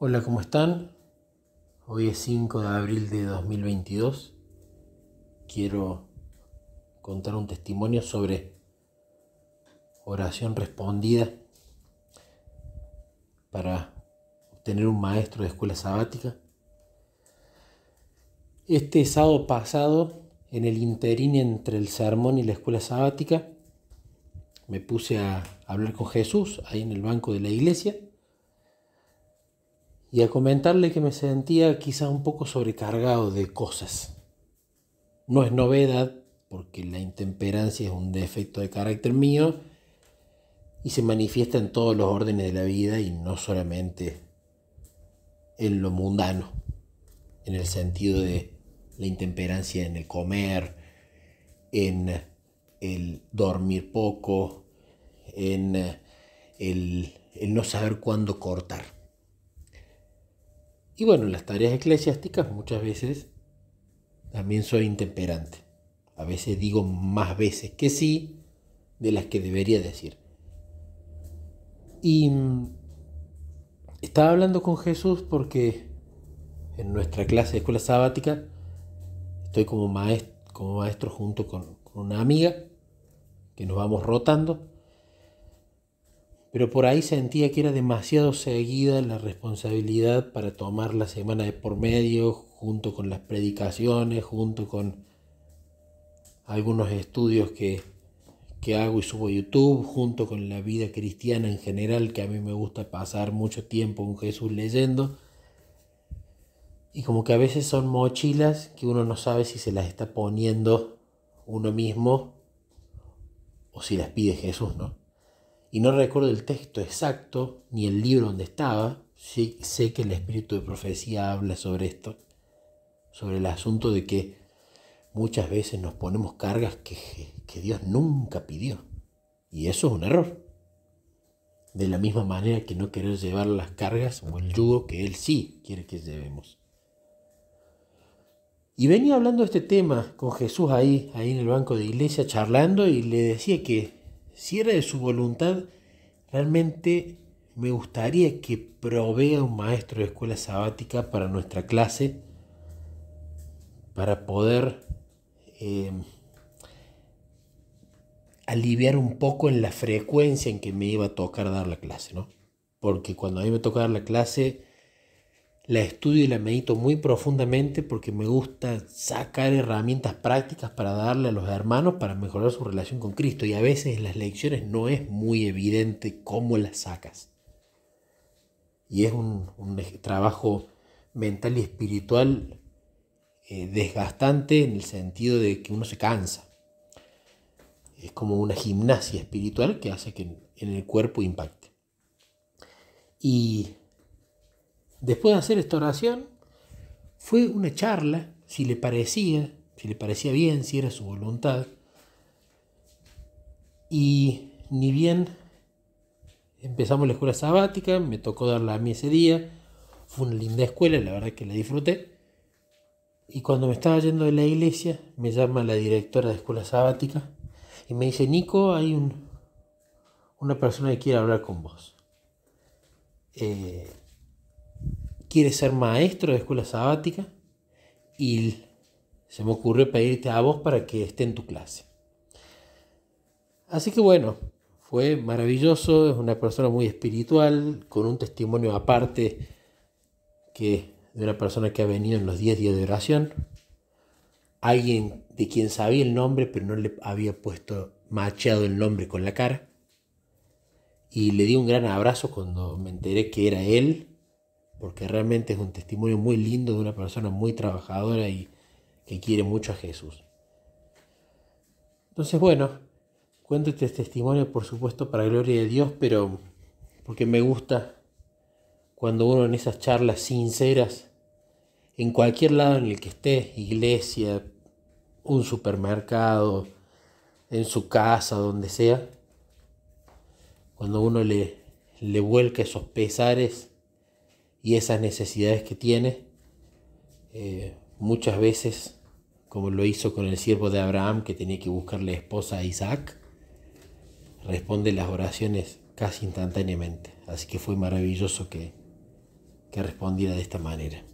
Hola, ¿cómo están? Hoy es 5 de abril de 2022. Quiero contar un testimonio sobre oración respondida para obtener un maestro de escuela sabática. Este sábado pasado, en el interín entre el sermón y la escuela sabática, me puse a hablar con Jesús ahí en el banco de la iglesia y a comentarle que me sentía quizá un poco sobrecargado de cosas. No es novedad, porque la intemperancia es un defecto de carácter mío y se manifiesta en todos los órdenes de la vida y no solamente en lo mundano, en el sentido de la intemperancia en el comer, en el dormir poco, en el, no saber cuándo cortar. Y bueno, las tareas eclesiásticas muchas veces también soy intemperante. A veces digo más veces que sí de las que debería decir. Y mm, estaba hablando con Jesús porque en nuestra clase de escuela sabática estoy como maestro, junto con, con una amiga que nos vamos rotando pero por ahí sentía que era demasiado seguida la responsabilidad para tomar la semana de por medio, junto con las predicaciones, junto con algunos estudios que, hago y subo a YouTube, junto con la vida cristiana en general, que a mí me gusta pasar mucho tiempo con Jesús leyendo. Y como que a veces son mochilas que uno no sabe si se las está poniendo uno mismo o si las pide Jesús, ¿no? y no recuerdo el texto exacto ni el libro donde estaba, sí, sé que el espíritu de profecía habla sobre esto, sobre el asunto de que muchas veces nos ponemos cargas que, Dios nunca pidió. Y eso es un error. De la misma manera que no querer llevar las cargas o el yugo que Él sí quiere que llevemos. Y venía hablando de este tema con Jesús ahí, ahí en el banco de iglesia, charlando, y le decía que si era de su voluntad, realmente me gustaría que provea un maestro de escuela sabática para nuestra clase, para poder em, aliviar un poco en la frecuencia en que me iba a tocar dar la clase, ¿no? Porque cuando a mí me toca dar la clase, la estudio y la medito muy profundamente porque me gusta sacar herramientas prácticas para darle a los hermanos para mejorar su relación con Cristo y a veces en las lecciones no es muy evidente cómo las sacas. Y es un, trabajo mental y espiritual eh, desgastante en el sentido de que uno se cansa. Es como una gimnasia espiritual que hace que en el cuerpo impacte. Y Después de hacer esta oración, fue una charla, si le parecía, si le parecía bien, si era su voluntad. Y ni bien empezamos la escuela sabática, me tocó darla a mí ese día, fue una linda escuela, la verdad que la disfruté. Y cuando me estaba yendo de la iglesia, me llama la directora de escuela sabática y me dice, Nico, hay un, una persona que quiere hablar con vos. Eh, quiere ser maestro de escuela sabática y se me ocurrió pedirte a vos para que esté en tu clase. Así que bueno, fue maravilloso, es una persona muy espiritual, con un testimonio aparte que de una persona que ha venido en los 10 días de oración, alguien de quien sabía el nombre pero no le había puesto machado el nombre con la cara, y le di un gran abrazo cuando me enteré que era él, porque realmente es un testimonio muy lindo de una persona muy trabajadora y que quiere mucho a Jesús. Entonces, bueno, cuento este testimonio, por supuesto, para gloria de Dios, pero porque me gusta cuando uno en esas charlas sinceras, en cualquier lado en el que esté, iglesia, un supermercado, en su casa, donde sea, cuando uno le, le vuelca esos pesares y esas necesidades que tiene, eh, muchas veces, como lo hizo con el siervo de Abraham que tenía que buscarle esposa a Isaac, responde las oraciones casi instantáneamente. Así que fue maravilloso que respondiera de esta manera.